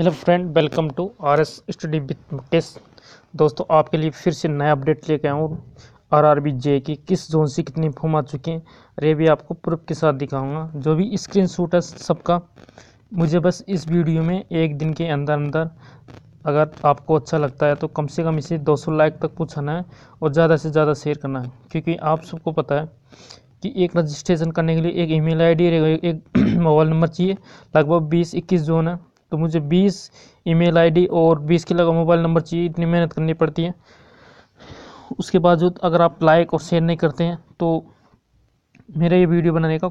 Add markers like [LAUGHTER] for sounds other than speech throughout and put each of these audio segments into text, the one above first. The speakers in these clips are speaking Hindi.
Hello friend welcome to R S study with Mukesh दोस्तों आपके लिए फिर से नया अपडेट लेके आया हूँ आर आर बी जे की किस जोन से कितनी फॉर्म आ चुकी हैं अरे भी आपको प्रूफ के साथ दिखाऊंगा जो भी स्क्रीन शूट है सबका मुझे बस इस वीडियो में एक दिन के अंदर अंदर अगर आपको अच्छा लगता है तो कम से कम इसे सौ लाइक तक पूछाना है और ज़्यादा से ज़्यादा शेयर करना है क्योंकि आप सबको पता है कि एक रजिस्ट्रेशन करने के लिए एक ई आई डी एक [CLEARS THROAT] मोबाइल नंबर चाहिए लगभग बीस इक्कीस जोन है तो मुझे बीस ईमेल आईडी और बीस के अलावा मोबाइल नंबर चाहिए इतनी मेहनत करनी पड़ती है उसके बावजूद अगर आप लाइक और शेयर नहीं करते हैं तो मेरा ये वीडियो बनाने का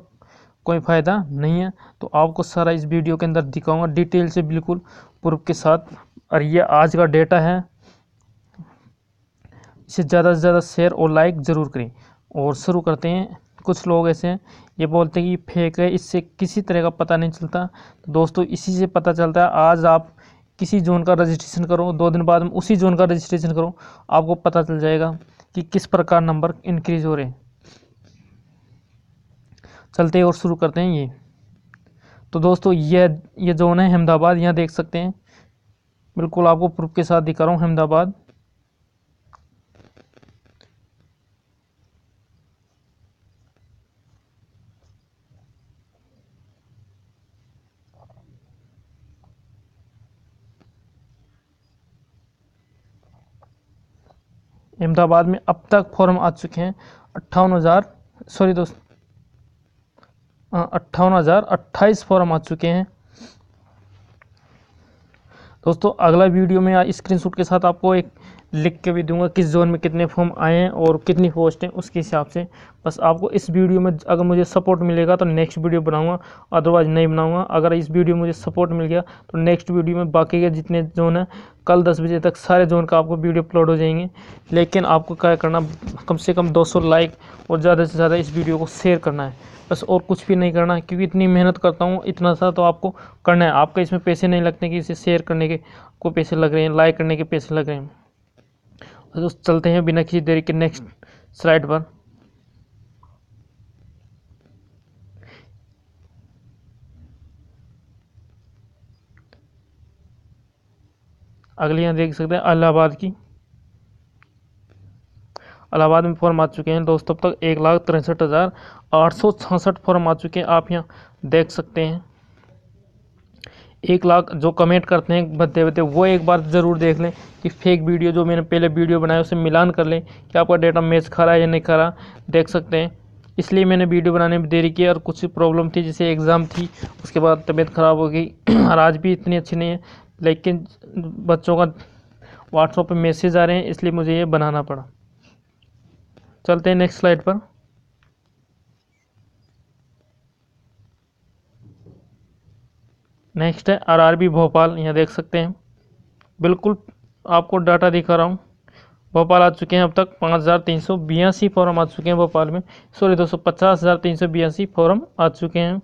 कोई फ़ायदा नहीं है तो आपको सारा इस वीडियो के अंदर दिखाऊंगा डिटेल से बिल्कुल प्रूफ के साथ और ये आज का डेटा है इसे ज़्यादा से ज़्यादा शेयर और लाइक ज़रूर करें और शुरू करते हैं कुछ लोग ऐसे हैं ये बोलते हैं कि फेक है इससे किसी तरह का पता नहीं चलता तो दोस्तों इसी से पता चलता है आज आप किसी जोन का रजिस्ट्रेशन करो दो दिन बाद में उसी जोन का रजिस्ट्रेशन करो आपको पता चल जाएगा कि किस प्रकार नंबर इंक्रीज हो रहे हैं चलते और शुरू करते हैं ये तो दोस्तों ये ये जोन है अहमदाबाद यहाँ देख सकते हैं बिल्कुल आपको प्रूफ के साथ दिखा रहा हूँ अहमदाबाद अहमदाबाद में अब तक फॉर्म आ चुके हैं अट्ठावन हज़ार सॉरी दोस्त हाँ, अट्ठावन हज़ार अट्ठाईस फॉर्म आ चुके हैं दोस्तों अगला वीडियो में स्क्रीनशॉट के साथ आपको एक लिख के भी दूंगा किस जोन में कितने फॉर्म आए हैं और कितनी पोस्ट हैं उसके हिसाब से बस आपको इस वीडियो में अगर मुझे सपोर्ट मिलेगा तो नेक्स्ट वीडियो बनाऊंगा अदरवाइज़ नहीं बनाऊंगा अगर इस वीडियो में मुझे सपोर्ट मिल गया तो नेक्स्ट वीडियो में बाकी के जितने जोन हैं कल दस बजे तक सारे जोन का आपको वीडियो अपलोड हो जाएंगे लेकिन आपको क्या करना कम से कम दो लाइक और ज़्यादा से ज़्यादा इस वीडियो को शेयर करना है बस और कुछ भी नहीं करना है क्योंकि इतनी मेहनत करता हूँ इतना सा तो आपको करना है आपका इसमें पैसे नहीं लगते कि इसे शेयर करने के को पैसे लग रहे हैं लाइक करने के पैसे लग रहे हैं तो चलते हैं बिना किसी देरी के नेक्स्ट हम्म। स्लाइड पर अगले यहाँ देख सकते हैं अलाहाबाद की अलाहाबाद में फॉर्म आ चुके हैं दोस्तों अब तक एक लाख तिरसठ हज़ार आठ सौ छसठ फॉर्म आ चुके हैं आप यहाँ देख सकते हैं एक लाख जो कमेंट करते हैं बदते बदते वो एक बार ज़रूर देख लें कि फेक वीडियो जो मैंने पहले वीडियो बनाया उसे मिलान कर लें कि आपका डेटा मैच खा रहा है या नहीं खा रहा देख सकते हैं इसलिए मैंने वीडियो बनाने में देरी की और कुछ प्रॉब्लम थी जैसे एग्ज़ाम थी उसके बाद तबीयत ख़राब हो गई [CLEARS THROAT] और आज भी इतनी अच्छी नहीं है लेकिन बच्चों का व्हाट्सअप पर मैसेज आ रहे हैं इसलिए मुझे ये बनाना पड़ा चलते हैं नेक्स्ट स्लाइड पर नेक्स्ट है आरआरबी भोपाल यहाँ देख सकते हैं बिल्कुल आपको डाटा दिखा रहा हूँ भोपाल आ चुके हैं अब तक पाँच हज़ार तीन सौ बयासी फॉर्म आ चुके हैं भोपाल में सॉरी सौ पचास हज़ार तीन सौ बयासी फॉर्म आ चुके हैं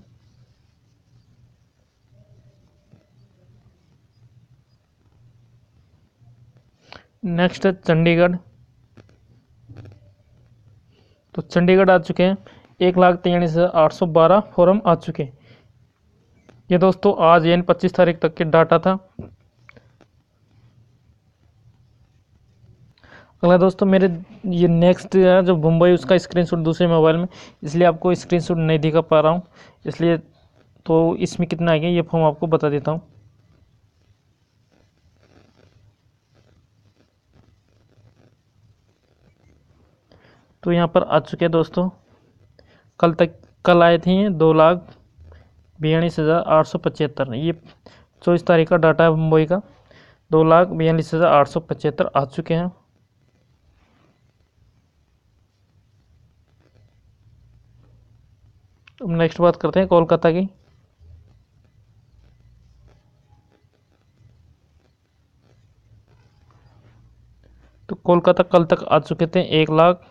नेक्स्ट है चंडीगढ़ तो चंडीगढ़ आ चुके हैं एक लाख तेईस हज़ार आठ सौ बारह फॉरम आ चुके हैं ये दोस्तों आज एन पच्चीस तारीख तक के डाटा था अगला दोस्तों मेरे ये नेक्स्ट है जो मुंबई उसका स्क्रीनशॉट दूसरे मोबाइल में इसलिए आपको स्क्रीनशॉट नहीं दिखा पा रहा हूँ इसलिए तो इसमें कितना आ गया ये फॉर्म आपको बता देता हूँ तो यहाँ पर आ चुके हैं दोस्तों कल तक कल आए थे दो लाख बयालीस हज़ार आठ सौ पचहत्तर ये चौबीस तारीख का डाटा है मुंबई का दो लाख बयालीस हज़ार आठ सौ पचहत्तर आ चुके हैं अब नेक्स्ट बात करते हैं कोलकाता की तो कोलकाता कल तक आ चुके थे एक लाख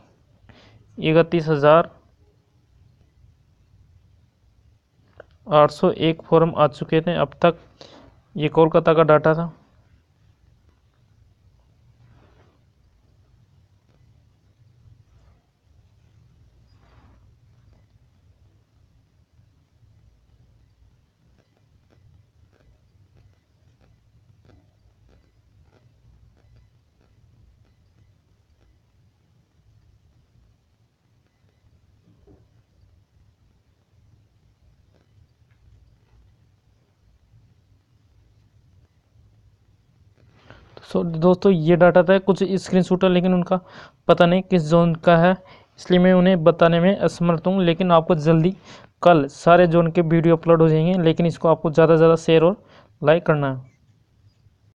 इकतीस हज़ार 801 फॉर्म आ चुके थे अब तक ये कोलकाता का डाटा था सो तो so, दोस्तों ये डाटा था कुछ स्क्रीन शूट है लेकिन उनका पता नहीं किस जोन का है इसलिए मैं उन्हें बताने में असमर्थ हूँ लेकिन आपको जल्दी कल सारे जोन के वीडियो अपलोड हो जाएंगे लेकिन इसको आपको ज़्यादा से ज़्यादा शेयर और लाइक करना है